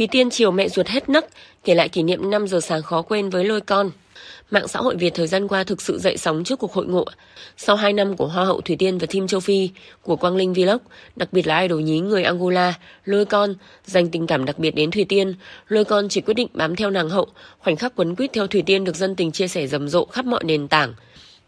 Thúy Tiên chiều mẹ ruột hết nấc, kể lại kỷ niệm 5 giờ sáng khó quên với lôi con. Mạng xã hội Việt thời gian qua thực sự dậy sóng trước cuộc hội ngộ. Sau 2 năm của Hoa hậu Thủy Tiên và Team Châu Phi, của Quang Linh Vlog, đặc biệt là idol nhí người Angola, Lôi Con, dành tình cảm đặc biệt đến Thủy Tiên, Lôi Con chỉ quyết định bám theo nàng hậu, khoảnh khắc quấn quýt theo Thủy Tiên được dân tình chia sẻ rầm rộ khắp mọi nền tảng.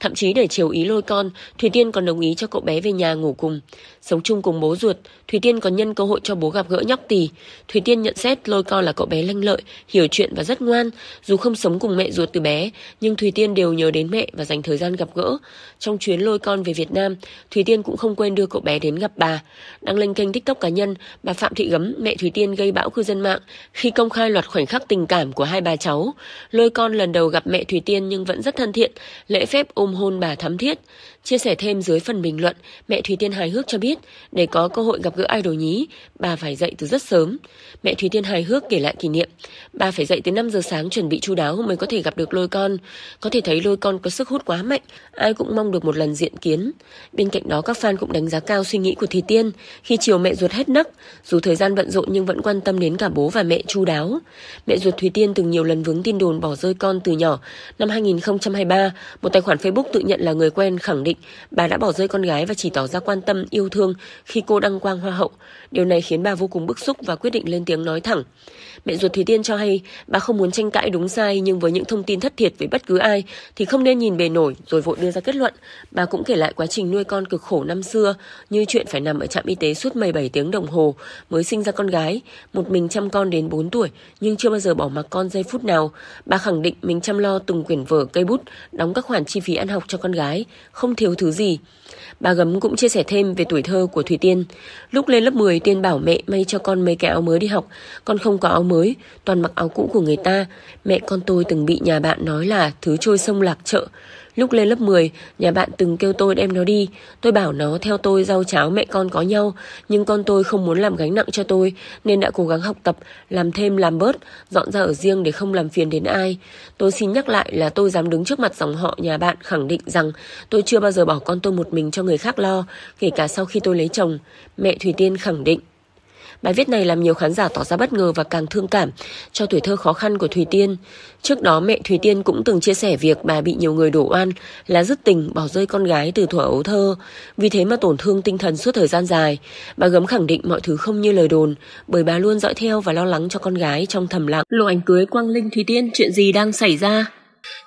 Thậm chí để chiều ý lôi con, Thủy Tiên còn đồng ý cho cậu bé về nhà ngủ cùng. Sống chung cùng bố ruột, Thủy Tiên còn nhân cơ hội cho bố gặp gỡ nhóc tỳ. Thủy Tiên nhận xét lôi con là cậu bé lanh lợi, hiểu chuyện và rất ngoan. Dù không sống cùng mẹ ruột từ bé, nhưng Thủy Tiên đều nhớ đến mẹ và dành thời gian gặp gỡ. Trong chuyến lôi con về Việt Nam, Thủy Tiên cũng không quên đưa cậu bé đến gặp bà. Đăng lên kênh TikTok cá nhân, bà Phạm Thị Gấm, mẹ Thủy Tiên gây bão cư dân mạng khi công khai loạt khoảnh khắc tình cảm của hai bà cháu. Lôi con lần đầu gặp mẹ Thủy Tiên nhưng vẫn rất thân thiện, lễ phép ôm công hôn bà Thắm Thiết. Chia sẻ thêm dưới phần bình luận, mẹ Thúy Tiên hài hước cho biết, để có cơ hội gặp gỡ idol nhí, bà phải dậy từ rất sớm. Mẹ Thúy Tiên hài hước kể lại kỷ niệm, bà phải dậy từ 5 giờ sáng chuẩn bị chu đáo mới có thể gặp được lôi con. Có thể thấy lôi con có sức hút quá mạnh, ai cũng mong được một lần diện kiến. Bên cạnh đó các fan cũng đánh giá cao suy nghĩ của Thúy Tiên khi chiều mẹ ruột hết nấc, dù thời gian bận rộn nhưng vẫn quan tâm đến cả bố và mẹ chu đáo. Mẹ ruột Thúy Tiên từng nhiều lần vướng tin đồn bỏ rơi con từ nhỏ. Năm 2023, một tài khoản Facebook Cúc tự nhận là người quen khẳng định bà đã bỏ rơi con gái và chỉ tỏ ra quan tâm, yêu thương khi cô đăng quang hoa hậu. Điều này khiến bà vô cùng bức xúc và quyết định lên tiếng nói thẳng. Mẹ ruột Thủy Tiên cho hay bà không muốn tranh cãi đúng sai nhưng với những thông tin thất thiệt về bất cứ ai thì không nên nhìn bề nổi rồi vội đưa ra kết luận. Bà cũng kể lại quá trình nuôi con cực khổ năm xưa như chuyện phải nằm ở trạm y tế suốt 17 tiếng đồng hồ mới sinh ra con gái, một mình chăm con đến 4 tuổi nhưng chưa bao giờ bỏ mặc con giây phút nào. Bà khẳng định mình chăm lo từng quyển vở cây bút, đóng các khoản chi phí ăn học cho con gái, không thiếu thứ gì. Bà Gấm cũng chia sẻ thêm về tuổi thơ của Thủy Tiên. Lúc lên lớp 10, Tiên bảo mẹ may cho con mấy cái áo mới đi học. Con không có áo mới, toàn mặc áo cũ của người ta. Mẹ con tôi từng bị nhà bạn nói là thứ trôi sông lạc chợ. Lúc lên lớp 10, nhà bạn từng kêu tôi đem nó đi. Tôi bảo nó theo tôi rau cháo mẹ con có nhau, nhưng con tôi không muốn làm gánh nặng cho tôi, nên đã cố gắng học tập, làm thêm làm bớt, dọn ra ở riêng để không làm phiền đến ai. Tôi xin nhắc lại là tôi dám đứng trước mặt dòng họ nhà bạn khẳng định rằng tôi chưa bao giờ bỏ con tôi một mình cho người khác lo, kể cả sau khi tôi lấy chồng. Mẹ Thủy Tiên khẳng định. Bài viết này làm nhiều khán giả tỏ ra bất ngờ và càng thương cảm cho tuổi thơ khó khăn của Thùy Tiên. Trước đó mẹ Thùy Tiên cũng từng chia sẻ việc bà bị nhiều người đổ oan là dứt tình bỏ rơi con gái từ thuở ấu thơ, vì thế mà tổn thương tinh thần suốt thời gian dài. Bà gấm khẳng định mọi thứ không như lời đồn, bởi bà luôn dõi theo và lo lắng cho con gái trong thầm lặng. Lộ ảnh cưới Quang Linh Thùy Tiên chuyện gì đang xảy ra?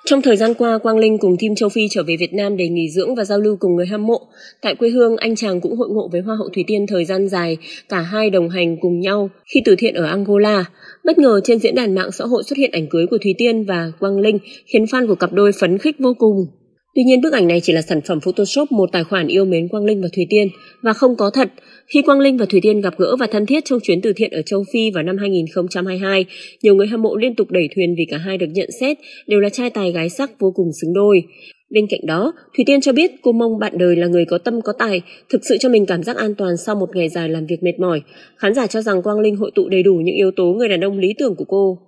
Trong thời gian qua, Quang Linh cùng team châu Phi trở về Việt Nam để nghỉ dưỡng và giao lưu cùng người hâm mộ. Tại quê hương, anh chàng cũng hội ngộ với Hoa hậu Thủy Tiên thời gian dài, cả hai đồng hành cùng nhau khi từ thiện ở Angola. Bất ngờ trên diễn đàn mạng xã hội xuất hiện ảnh cưới của Thủy Tiên và Quang Linh khiến fan của cặp đôi phấn khích vô cùng. Tuy nhiên bức ảnh này chỉ là sản phẩm Photoshop một tài khoản yêu mến Quang Linh và Thủy Tiên và không có thật. Khi Quang Linh và Thủy Tiên gặp gỡ và thân thiết trong chuyến từ thiện ở châu Phi vào năm 2022, nhiều người hâm mộ liên tục đẩy thuyền vì cả hai được nhận xét đều là trai tài gái sắc vô cùng xứng đôi. Bên cạnh đó, Thủy Tiên cho biết cô mong bạn đời là người có tâm có tài, thực sự cho mình cảm giác an toàn sau một ngày dài làm việc mệt mỏi. Khán giả cho rằng Quang Linh hội tụ đầy đủ những yếu tố người đàn ông lý tưởng của cô.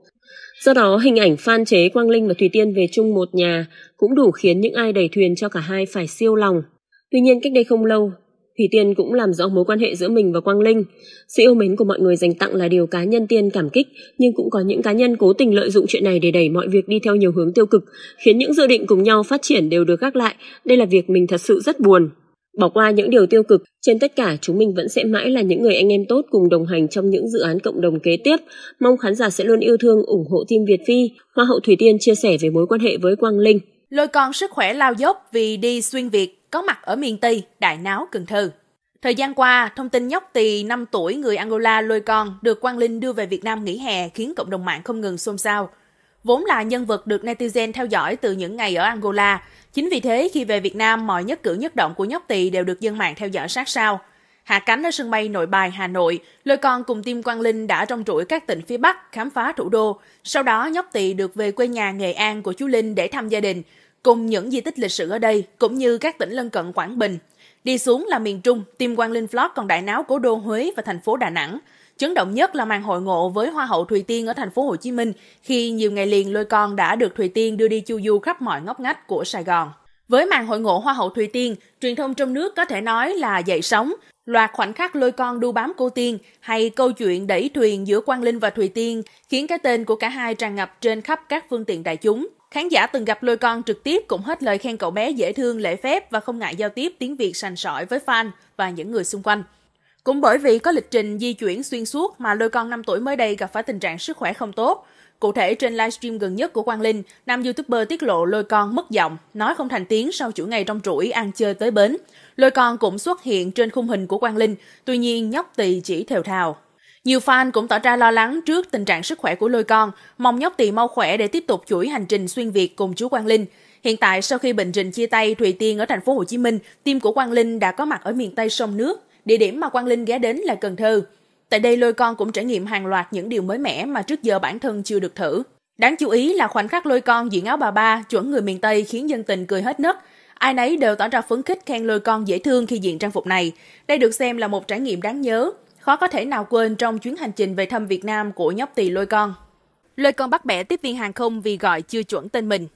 Do đó, hình ảnh Phan Chế, Quang Linh và Thùy Tiên về chung một nhà cũng đủ khiến những ai đẩy thuyền cho cả hai phải siêu lòng. Tuy nhiên, cách đây không lâu, Thùy Tiên cũng làm rõ mối quan hệ giữa mình và Quang Linh. Sự yêu mến của mọi người dành tặng là điều cá nhân Tiên cảm kích, nhưng cũng có những cá nhân cố tình lợi dụng chuyện này để đẩy mọi việc đi theo nhiều hướng tiêu cực, khiến những dự định cùng nhau phát triển đều được gác lại. Đây là việc mình thật sự rất buồn. Bỏ qua những điều tiêu cực, trên tất cả chúng mình vẫn sẽ mãi là những người anh em tốt cùng đồng hành trong những dự án cộng đồng kế tiếp. Mong khán giả sẽ luôn yêu thương, ủng hộ team Việt Phi. Hoa hậu Thủy Tiên chia sẻ về mối quan hệ với Quang Linh. Lôi con sức khỏe lao dốc vì đi xuyên Việt, có mặt ở miền Tây, Đại Náo, Cần Thơ. Thời gian qua, thông tin nhóc tỳ 5 tuổi người Angola lôi con được Quang Linh đưa về Việt Nam nghỉ hè khiến cộng đồng mạng không ngừng xôn xao vốn là nhân vật được netizen theo dõi từ những ngày ở Angola. Chính vì thế, khi về Việt Nam, mọi nhất cử nhất động của nhóc tỳ đều được dân mạng theo dõi sát sao. Hạ cánh ở sân bay Nội Bài, Hà Nội, lôi con cùng Tim Quang Linh đã trong trũi các tỉnh phía Bắc, khám phá thủ đô. Sau đó, nhóc tỳ được về quê nhà Nghệ An của chú Linh để thăm gia đình, cùng những di tích lịch sử ở đây, cũng như các tỉnh lân cận Quảng Bình. Đi xuống là miền Trung, Tim Quang Linh Vlog còn đại náo cố đô Huế và thành phố Đà Nẵng – Chấn động nhất là màn hội ngộ với Hoa hậu Thùy Tiên ở thành phố Hồ Chí Minh khi nhiều ngày liền lôi con đã được Thùy Tiên đưa đi chu du khắp mọi ngóc ngách của Sài Gòn. Với màn hội ngộ Hoa hậu Thùy Tiên, truyền thông trong nước có thể nói là dậy sóng, loạt khoảnh khắc lôi con đu bám cô Tiên hay câu chuyện đẩy thuyền giữa Quang Linh và Thùy Tiên khiến cái tên của cả hai tràn ngập trên khắp các phương tiện đại chúng. Khán giả từng gặp lôi con trực tiếp cũng hết lời khen cậu bé dễ thương, lễ phép và không ngại giao tiếp tiếng Việt sành sỏi với fan và những người xung quanh. Cũng bởi vì có lịch trình di chuyển xuyên suốt mà đôi con 5 tuổi mới đây gặp phải tình trạng sức khỏe không tốt. Cụ thể, trên livestream gần nhất của Quang Linh, nam youtuber tiết lộ lôi con mất giọng, nói không thành tiếng sau chuỗi ngày trong rủi ăn chơi tới bến. Lôi con cũng xuất hiện trên khung hình của Quang Linh, tuy nhiên nhóc tỳ chỉ thều thào. Nhiều fan cũng tỏ ra lo lắng trước tình trạng sức khỏe của lôi con, mong nhóc tỳ mau khỏe để tiếp tục chuỗi hành trình xuyên Việt cùng chú Quang Linh. Hiện tại sau khi bệnh trình chia tay Thùy Tiên ở thành phố Hồ Chí Minh, team của Quang Linh đã có mặt ở miền Tây sông nước Địa điểm mà Quang Linh ghé đến là Cần Thơ. Tại đây lôi con cũng trải nghiệm hàng loạt những điều mới mẻ mà trước giờ bản thân chưa được thử. Đáng chú ý là khoảnh khắc lôi con diện áo bà ba chuẩn người miền Tây khiến dân tình cười hết nấc. Ai nấy đều tỏ ra phấn khích khen lôi con dễ thương khi diện trang phục này. Đây được xem là một trải nghiệm đáng nhớ, khó có thể nào quên trong chuyến hành trình về thăm Việt Nam của nhóc tỳ lôi con. Lôi con bắt bẻ tiếp viên hàng không vì gọi chưa chuẩn tên mình.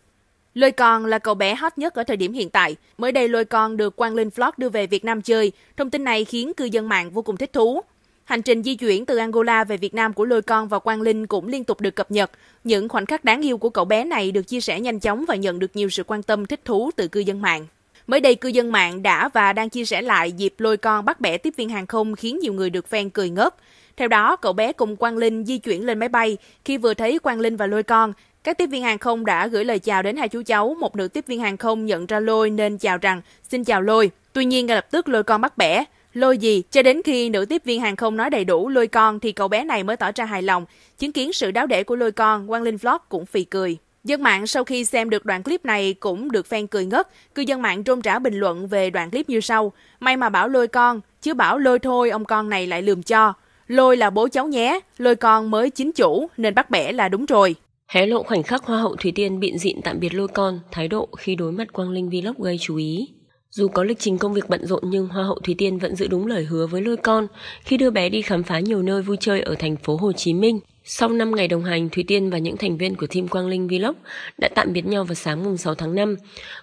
Lôi Con là cậu bé hot nhất ở thời điểm hiện tại. Mới đây Lôi Con được Quang Linh Vlog đưa về Việt Nam chơi. Thông tin này khiến cư dân mạng vô cùng thích thú. Hành trình di chuyển từ Angola về Việt Nam của Lôi Con và Quang Linh cũng liên tục được cập nhật. Những khoảnh khắc đáng yêu của cậu bé này được chia sẻ nhanh chóng và nhận được nhiều sự quan tâm thích thú từ cư dân mạng. Mới đây, cư dân mạng đã và đang chia sẻ lại dịp lôi con bắt bẻ tiếp viên hàng không khiến nhiều người được phen cười ngớp. Theo đó, cậu bé cùng Quang Linh di chuyển lên máy bay. Khi vừa thấy Quang Linh và lôi con, các tiếp viên hàng không đã gửi lời chào đến hai chú cháu, một nữ tiếp viên hàng không nhận ra lôi nên chào rằng xin chào lôi. Tuy nhiên ngay lập tức lôi con bắt bẻ, lôi gì, cho đến khi nữ tiếp viên hàng không nói đầy đủ lôi con thì cậu bé này mới tỏ ra hài lòng. Chứng kiến sự đáo để của lôi con, Quang Linh Vlog cũng phì cười. Dân mạng sau khi xem được đoạn clip này cũng được fan cười ngất, cư dân mạng rôm trả bình luận về đoạn clip như sau. May mà bảo lôi con, chứ bảo lôi thôi ông con này lại lườm cho. Lôi là bố cháu nhé, lôi con mới chính chủ nên bắt bẻ là đúng rồi. Hé lộ khoảnh khắc Hoa hậu Thủy Tiên bịn dịn tạm biệt lôi con, thái độ khi đối mặt Quang Linh Vlog gây chú ý. Dù có lịch trình công việc bận rộn nhưng Hoa hậu Thủy Tiên vẫn giữ đúng lời hứa với lôi con khi đưa bé đi khám phá nhiều nơi vui chơi ở thành phố Hồ Chí Minh. Sau 5 ngày đồng hành, Thủy Tiên và những thành viên của team Quang Linh Vlog đã tạm biệt nhau vào sáng mùng 6 tháng 5.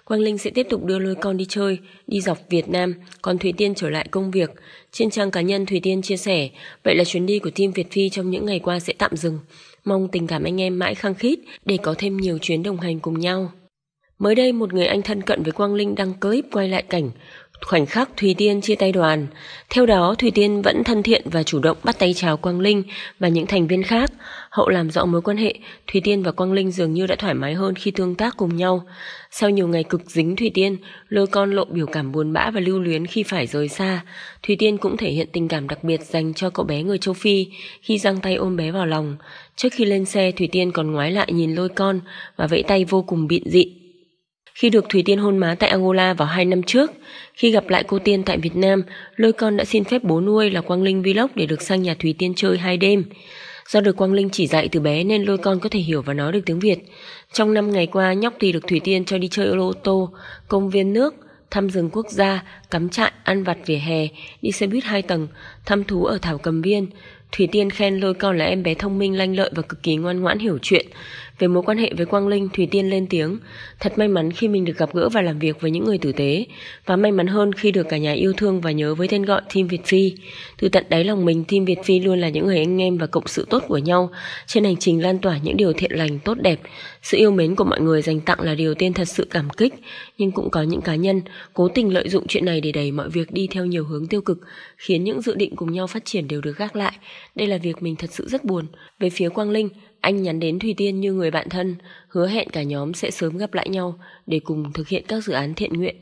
Quang Linh sẽ tiếp tục đưa lôi con đi chơi, đi dọc Việt Nam, còn Thủy Tiên trở lại công việc. Trên trang cá nhân Thủy Tiên chia sẻ, vậy là chuyến đi của team Việt Phi trong những ngày qua sẽ tạm dừng mong tình cảm anh em mãi khăng khít để có thêm nhiều chuyến đồng hành cùng nhau. Mới đây một người anh thân cận với Quang Linh đăng clip quay lại cảnh Khoảnh khắc Thùy Tiên chia tay đoàn, theo đó Thùy Tiên vẫn thân thiện và chủ động bắt tay chào Quang Linh và những thành viên khác. Hậu làm rõ mối quan hệ, Thùy Tiên và Quang Linh dường như đã thoải mái hơn khi tương tác cùng nhau. Sau nhiều ngày cực dính Thùy Tiên, lôi con lộ biểu cảm buồn bã và lưu luyến khi phải rời xa. Thùy Tiên cũng thể hiện tình cảm đặc biệt dành cho cậu bé người châu Phi khi giang tay ôm bé vào lòng. Trước khi lên xe, Thùy Tiên còn ngoái lại nhìn lôi con và vẫy tay vô cùng bịn dị. Khi được Thủy Tiên hôn má tại Angola vào 2 năm trước, khi gặp lại cô Tiên tại Việt Nam, Lôi Con đã xin phép bố nuôi là Quang Linh Vlog để được sang nhà Thủy Tiên chơi hai đêm. Do được Quang Linh chỉ dạy từ bé nên Lôi Con có thể hiểu và nói được tiếng Việt. Trong năm ngày qua, nhóc thì được Thủy Tiên cho đi chơi ô tô, công viên nước, thăm rừng quốc gia, cắm trại, ăn vặt vỉa hè, đi xe buýt hai tầng, thăm thú ở Thảo Cầm Viên. Thủy Tiên khen Lôi Con là em bé thông minh, lanh lợi và cực kỳ ngoan ngoãn hiểu chuyện. Về mối quan hệ với Quang Linh, Thủy Tiên lên tiếng, thật may mắn khi mình được gặp gỡ và làm việc với những người tử tế, và may mắn hơn khi được cả nhà yêu thương và nhớ với tên gọi Team Việt Phi. Từ tận đáy lòng mình, Team Việt Phi luôn là những người anh em và cộng sự tốt của nhau trên hành trình lan tỏa những điều thiện lành, tốt đẹp. Sự yêu mến của mọi người dành tặng là điều tiên thật sự cảm kích, nhưng cũng có những cá nhân cố tình lợi dụng chuyện này để đẩy mọi việc đi theo nhiều hướng tiêu cực, khiến những dự định cùng nhau phát triển đều được gác lại. Đây là việc mình thật sự rất buồn. Về phía Quang Linh, anh nhắn đến Thùy Tiên như người bạn thân, hứa hẹn cả nhóm sẽ sớm gặp lại nhau để cùng thực hiện các dự án thiện nguyện.